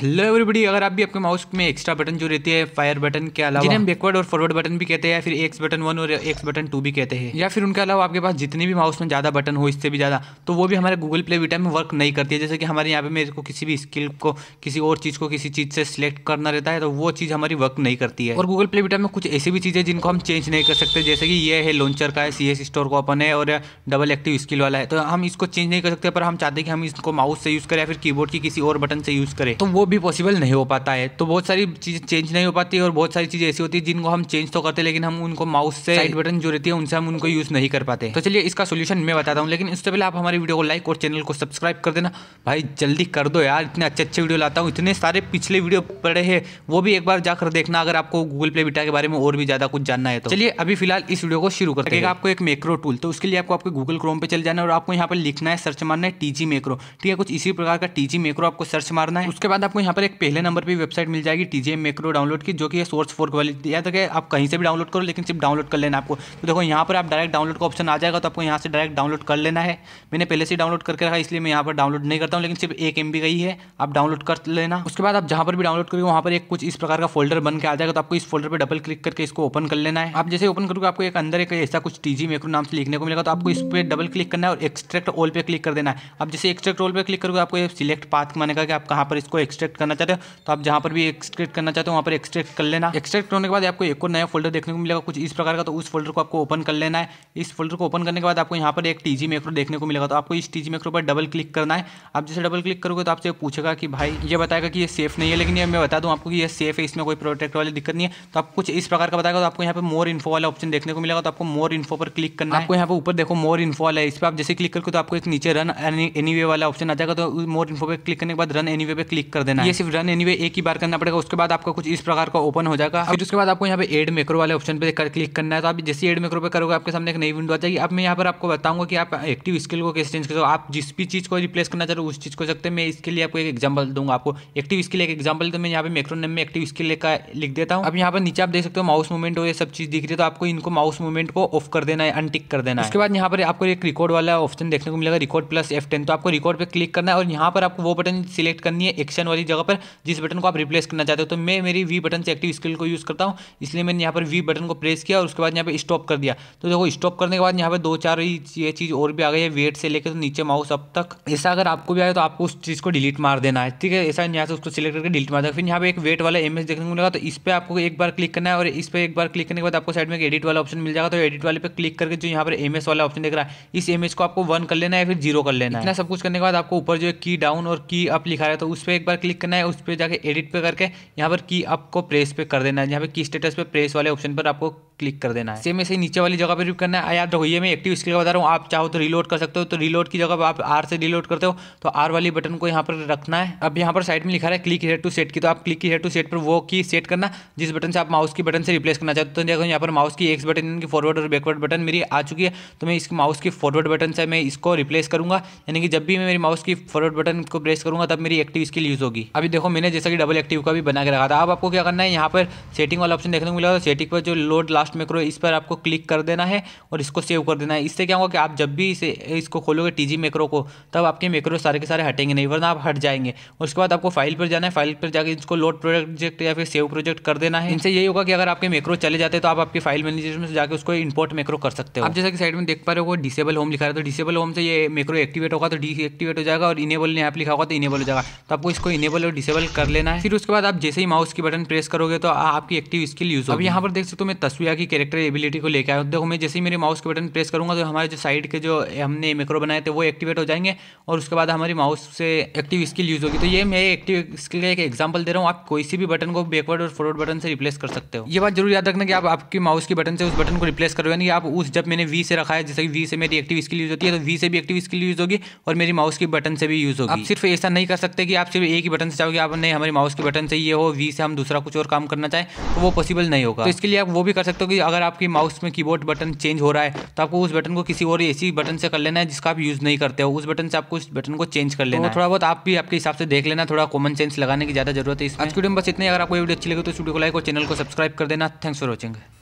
hello everybody अगर आप भी आपके माउस में एक्स्ट्रा बटन जो रहती है फायर बटन के अलावा जिन्हें हम बैकवर्ड और फॉरवर्ड बटन भी कहते हैं या फिर एक्स बटन वन और एक्स बटन टू भी कहते हैं या फिर उनके अलावा आपके पास जितने भी माउस में ज़्यादा बटन हो इससे भी ज़्यादा तो वो भी हमारे गूगल प्ले वीटा में वर्क नहीं करती है जैसे कि हमारे यहाँ पे मेरे को किसी भी स्किल को किसी और चीज़ को किसी चीज़ से सिलेक्ट करना रहता है तो वो चीज़ हमारी वर्क नहीं करती है और गूगल प्ले वीटा में कुछ ऐसी भी चीज़ें जिनको हम चेंज नहीं कर सकते जैसे कि ये है लॉन्चर का है सी एस स्टोर को ओपन है और डबल एक्टिव स्किल वाला है तो हम इसको चेंज नहीं कर सकते पर हम चाहते हैं कि हम इसको माउस से यूज़ करें या फिर कीबोर्ड की किसी और बटन से यूज़ करें तो वो भी पॉसिबल नहीं हो पाता है तो बहुत सारी चीज़ चेंज नहीं हो पाती और बहुत सारी चीज़ें ऐसी होती है जिनको हम चेंज तो करते लेकिन हम उनको माउस से साइड बटन जो रहती है उनसे हम उनको यूज़ नहीं कर पाते तो चलिए इसका सोल्यूशन मैं बताता हूँ लेकिन उससे पहले आप हमारी वीडियो को लाइक और चैनल को सब्सक्राइब कर देना भाई जल्दी कर दो यार इतने अच्छे अच्छे वीडियो लाता हूँ इतने सारे पिछले वीडियो पड़े हैं वो भी एक बार जाकर देखना अगर आपको गूगल प्ले बिटा के बारे में और भी ज़्यादा कुछ जानना है तो चलिए अभी फिलहाल इस वीडियो को शुरू करते देगा आपको एक मेक्रो टूल तो उसके लिए आपको आपके गूगल क्रोम पर चल जाना है और आपको यहाँ पर लिखना है सर्च मारना है टी मेक्रो ठीक है कुछ इसी प्रकार का टी मेक्रो आपको सर्च मारना है उसके बाद आप आपको यहाँ पर एक पहले नंबर पर वेबसाइट मिल जाएगी टी जी डाउनलोड की जो कि है सोर्स फोर क्वालिटी याद रखें आप कहीं से भी डाउनलोड करो लेकिन सिर्फ डाउनलोड कर लेना आपको तो देखो यहाँ पर आप डायरेक्ट डाउनलोड का ऑप्शन आ जाएगा तो आपको यहाँ से डायरेक्ट डाउनलोड कर लेना है मैंने पहले से डाउनलोड करके रखा इसलिए मैं यहाँ पर डाउनलोड नहीं करता हूँ लेकिन सिर्फ एक एम का ही है आप डाउनलोड कर लेना उसके बाद आप जहाँ पर भी डाउनलोड करोगे वहाँ पर एक कुछ इस प्रकार का फोल्डर बन के आ जाएगा तो आपको इस फोल्डर पर डबल क्लिक करके इसको ओपन कर लेना है आप जैसे ओपन करोगे आपको एक अंदर एक ऐसा कुछ टी जी मेक्रो नाम से लिखने को मिलेगा तो आपको इस पर डबल क्लिक करना है और एक्सट्रैक्ट ऑल पर क्लिक कर देना है आप जैसे एक्सट्रैक्ट ऑल पर क्लिक करोगे आपको सिलेक्ट पाथ मानेगा कि आप कहाँ पर इसको एक्सट्रैक्ट एक्सट्रैक्ट करना चाहते हो तो आप जहाँ पर भी एक्सट्रैक्ट करना चाहते हो वहाँ पर एक्सट्रैक्ट कर लेना एक्सट्रैक्ट करने के बाद आपको एक और नया फोल्डर देखने को मिलेगा कुछ इस प्रकार का तो उस फोल्डर को आपको ओपन कर लेना है इस फोल्डर को ओपन करने के बाद आपको यहाँ पर एक टी जी देखने को मिलेगा तो आपको इस टी जी पर डबल क्लिक करना है आप जैसे डबल क्लिक करोगे तो आपसे पूछेगा कि भाई ये बताएगा कि ये सेफ नहीं है लेकिन ये मैं बता दूँ आपको कि ये सेफ है इसमें कोई प्रोटेक्ट वाली दिक्कत नहीं है तो आप कुछ इस प्रकार का बताएगा तो आपको यहाँ पर मोर इन्फो वाला ऑप्शन देखने को मिलेगा तो आपको मोर इन्फो पर क्लिक करना आपको यहाँ पर ऊपर देखो मोर इन्फो वाला है इस पर आप जैसे क्लिक करोगे तो आपको एक नीचे रन एनी वाला ऑप्शन आ जाएगा तो मोर इन्फो पर क्लिक करने के बाद रन एनी पे क्लिक कर देना देना है ये सिर्फ रन वे एक ही बार करना पड़ेगा उसके बाद आपका कुछ इस प्रकार का ओपन हो जाएगा फिर उसके बाद आपको यहाँ पे एड मेक्रो वाले ऑप्शन पे कर क्लिक करना है तो आप जैसे एड मेक्रो पे करोगे आपके सामने एक नई विंडो आ जाएगी अब मैं यहाँ पर आपको बताऊंगा कि आप एक्टिव स्किल को कैसे चेंज कर आप जिस भी चीज़ को रिप्लेस करना चाह हो उस चीज़ को सकते हैं मैं इसके लिए आपको एक एग्जाम्पल दूंगा आपको एक्टिव स्किल एक एग्जाम्पल तो मैं यहाँ पे मेक्रो नेम में एक्टिव स्किल का लिख देता हूँ अब यहाँ पर नीचे आप देख सकते हो माउस मूवमेंट हो ये सब चीज़ दिख रही है तो आपको इनको माउस मूवमेंट को ऑफ कर देना है अनटिक कर देना है उसके बाद यहाँ पर आपको एक रिकॉर्ड वाला ऑप्शन देखने को मिलेगा रिकॉर्ड प्लस एफ तो आपको रिकॉर्ड पर क्लिक करना है और यहाँ पर आपको वो बटन सिलेक्ट करनी है एक्शन वाली वाली जगह पर जिस बटन को आप रिप्लेस करना चाहते हो तो मैं मेरी वी बटन से एक्टिव स्किल को यूज़ करता हूँ इसलिए मैंने यहाँ पर वी बटन को प्रेस किया और उसके बाद यहाँ पर स्टॉप कर दिया तो देखो स्टॉप करने के बाद यहाँ पर दो चार ये चीज़ और भी आ गई है वेट से लेकर तो नीचे माउस अब तक ऐसा अगर आपको भी आया तो आपको उस चीज़ को डिलीट मार देना है ठीक है ऐसा यहाँ से तो उसको सिलेक्ट करके डिलीट मार देना फिर यहाँ पर एक वेट वाला इमेज देखने को मिलेगा तो इस पर आपको एक बार क्लिक करना है और इस पर एक बार क्लिक करने के बाद आपको साइड में एक एडिट वाला ऑप्शन मिल जाएगा तो एडिट वाले पर क्लिक करके जो यहाँ पर इमेज वाला ऑप्शन देख रहा है इस इमेज को आपको वन कर लेना है फिर जीरो कर लेना है इतना सब कुछ करने के बाद आपको ऊपर जो है की डाउन और की अप लिखा है तो उस पर एक बार क्लिक क्लिक करना है उस पर जाके एडिट पे करके यहाँ पर की आपको प्रेस पे कर देना है यहाँ पे की स्टेटस पे प्रेस वाले ऑप्शन पर आपको क्लिक कर देना है सेम ऐसे नीचे वाली जगह पर भी करना है याद रखो ये मैं एक्टिव स्किल का बता रहा हूँ आप चाहो तो रिलोड कर सकते हो तो रिलोड की जगह आप आर से रिलोड करते हो तो आर वाली बटन को यहाँ पर रखना है अब यहाँ पर साइड में लिखा है क्लिक हेयर टू सेट की तो आप क्लिक हेयर टू सेट पर वो की सेट करना जिस बटन से आप माउस की बटन से रिप्लेस करना चाहते हो तो देखो यहाँ पर माउस की एक्स बटन की फॉरवर्ड और बैकवर्ड बटन मेरी आ चुकी है तो मैं इस माउस की फॉरवर्ड बटन से मैं इसको रिप्लेस करूँगा यानी कि जब भी मैं मेरी माउस की फॉरवर्ड बटन को प्रेस करूँगा तब मेरी एक्टिव स्किल यूज़ होगी अभी देखो मैंने जैसा कि डबल एक्टिव का भी बना के रखा था अब आपको क्या करना है यहाँ पर सेटिंग वाला ऑप्शन देखने को मिला तो सेटिंग पर जो लोड लास्ट मैक्रो इस पर आपको क्लिक कर देना है और इसको सेव कर देना है इससे क्या होगा कि आप जब भी इसे इसको खोलोगे टीजी मैक्रो को तब आपके मैक्रो सारे के सारे हटेंगे नहीं वरना आप हट जाएंगे उसके बाद आपको फाइल पर जाना है फाइल पर जाकर इसको लोड प्रोजेक्ट या फिर सेव प्रोजेक्ट कर देना है इनसे यही होगा कि अगर आपके मैक्रो चले जाते तो आप आपके फाइल मैनेजर में जाकर उसको इंपोर्ट मैक्रो कर सकते हो आप जैसे कि साइड में देख पा रहे हो डिसेबल होम लिखा है तो डिसेबल होम से ये मैक्रो एक्टिवेट होगा तो डीएक्टिवेट हो जाएगा और इनेबल ने आप लिखा होगा तो इनेबल हो जाएगा तो आपको इसको इनेबल और डिसेबल कर लेना है फिर उसके बाद आप जैसे ही माउस की बटन प्रेस करोगे तो आपकी एक्टिव स्किल यूज होगी यहाँ पर देख सकते हो मैं तस्वीर तरह की कैरेक्टर एबिलिटी को लेकर आया देखो मैं जैसे ही मेरे माउस के बटन प्रेस करूँगा तो हमारे जो साइड के जो हमने मेक्रो बनाए थे वो एक्टिवेट हो जाएंगे और उसके बाद हमारी माउस से एक्टिव स्किल यूज़ होगी तो ये मैं एक्टिव स्किल का एक एग्जाम्पल दे रहा हूँ आप कोई सी भी बटन को बैकवर्ड और फॉरवर्ड बटन से रिप्लेस कर सकते हो ये बात जरूर याद रखना कि आप आपकी माउस की बटन से उस बटन को रिप्लेस करो यानी आप उस जब मैंने वी से रखा है जैसे कि वी से मेरी एक्टिव स्किल यूज़ होती है तो वी से भी एक्टिव स्किल यूज़ होगी और मेरी माउस की बटन से भी यूज़ होगी आप सिर्फ ऐसा नहीं कर सकते कि आप सिर्फ एक ही बटन से चाहोगे आप नहीं हमारी माउस के बटन से ये हो वी से हम दूसरा कुछ और काम करना चाहें तो वो पॉसिबल नहीं होगा तो इसके लिए आप वो भी कर सकते हो सकते हो कि अगर आपकी माउस में कीबोर्ड बटन चेंज हो रहा है तो आपको उस बटन को किसी और ऐसी बटन से कर लेना है जिसका आप यूज़ नहीं करते हो उस बटन से आपको उस बटन को चेंज कर लेना तो थोड़ा बहुत आप भी आपके हिसाब से देख लेना थोड़ा कॉमन सेंस लगाने की ज़्यादा जरूरत है इस वीडियो में बस इतने अगर आपको वीडियो अच्छी लगे तो वीडियो को लाइक और चैनल को सब्सक्राइब कर देना थैंक्स फॉर वॉचिंग